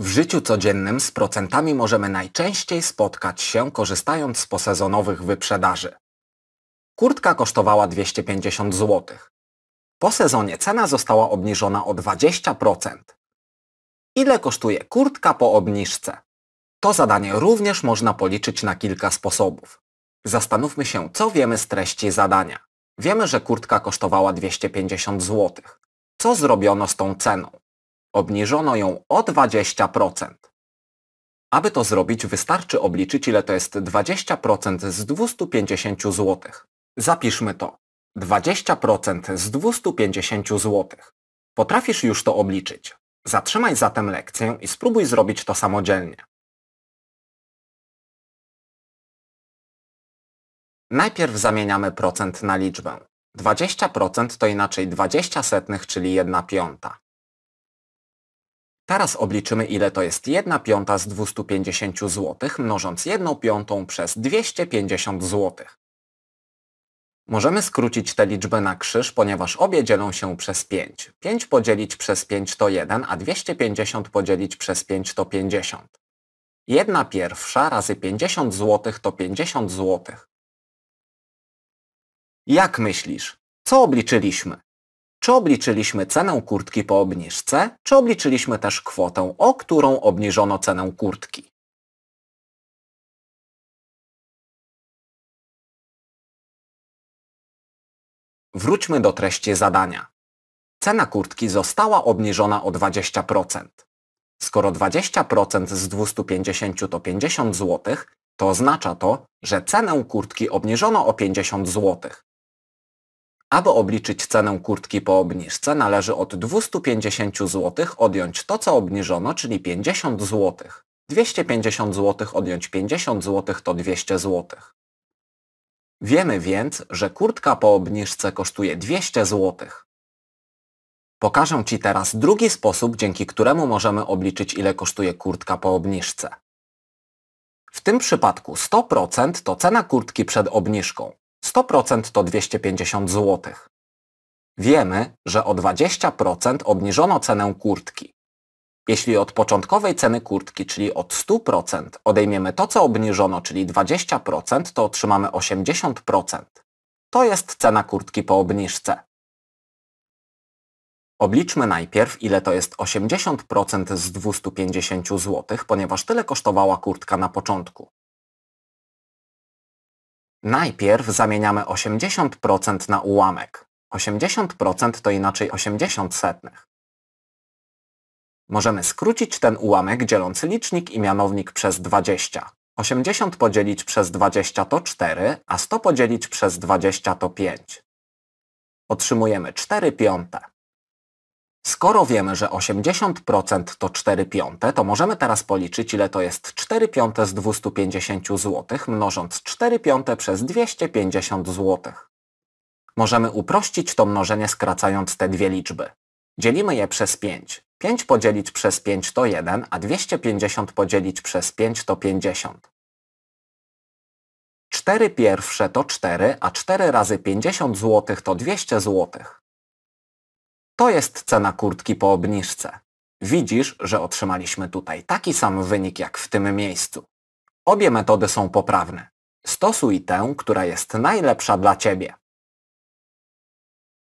W życiu codziennym z procentami możemy najczęściej spotkać się korzystając z posezonowych wyprzedaży. Kurtka kosztowała 250 zł. Po sezonie cena została obniżona o 20%. Ile kosztuje kurtka po obniżce? To zadanie również można policzyć na kilka sposobów. Zastanówmy się, co wiemy z treści zadania. Wiemy, że kurtka kosztowała 250 zł. Co zrobiono z tą ceną? Obniżono ją o 20%. Aby to zrobić, wystarczy obliczyć, ile to jest 20% z 250 zł. Zapiszmy to. 20% z 250 zł. Potrafisz już to obliczyć. Zatrzymaj zatem lekcję i spróbuj zrobić to samodzielnie. Najpierw zamieniamy procent na liczbę. 20% to inaczej 20 setnych, czyli 1 piąta. Teraz obliczymy ile to jest 1 piąta z 250 zł, mnożąc 1 piątą przez 250 zł. Możemy skrócić tę liczbę na krzyż, ponieważ obie dzielą się przez 5. 5 podzielić przez 5 to 1, a 250 podzielić przez 5 to 50. 1 pierwsza razy 50 zł to 50 zł. Jak myślisz? Co obliczyliśmy? Czy obliczyliśmy cenę kurtki po obniżce, czy obliczyliśmy też kwotę, o którą obniżono cenę kurtki? Wróćmy do treści zadania. Cena kurtki została obniżona o 20%. Skoro 20% z 250 to 50 zł, to oznacza to, że cenę kurtki obniżono o 50 zł. Aby obliczyć cenę kurtki po obniżce należy od 250 zł odjąć to co obniżono, czyli 50 zł. 250 zł odjąć 50 zł to 200 zł. Wiemy więc, że kurtka po obniżce kosztuje 200 zł. Pokażę Ci teraz drugi sposób, dzięki któremu możemy obliczyć ile kosztuje kurtka po obniżce. W tym przypadku 100% to cena kurtki przed obniżką, 100% to 250 zł. Wiemy, że o 20% obniżono cenę kurtki. Jeśli od początkowej ceny kurtki, czyli od 100%, odejmiemy to, co obniżono, czyli 20%, to otrzymamy 80%. To jest cena kurtki po obniżce. Obliczmy najpierw, ile to jest 80% z 250 zł, ponieważ tyle kosztowała kurtka na początku. Najpierw zamieniamy 80% na ułamek. 80% to inaczej 80 setnych. Możemy skrócić ten ułamek dzieląc licznik i mianownik przez 20. 80 podzielić przez 20 to 4, a 100 podzielić przez 20 to 5. Otrzymujemy 4 piąte. Skoro wiemy, że 80% to 4 piąte, to możemy teraz policzyć, ile to jest 4 piąte z 250 zł, mnożąc 4 piąte przez 250 zł. Możemy uprościć to mnożenie skracając te dwie liczby. Dzielimy je przez 5. 5 podzielić przez 5 to 1, a 250 podzielić przez 5 to 50. 4 pierwsze to 4, a 4 razy 50 zł to 200 złotych. To jest cena kurtki po obniżce. Widzisz, że otrzymaliśmy tutaj taki sam wynik jak w tym miejscu. Obie metody są poprawne. Stosuj tę, która jest najlepsza dla Ciebie.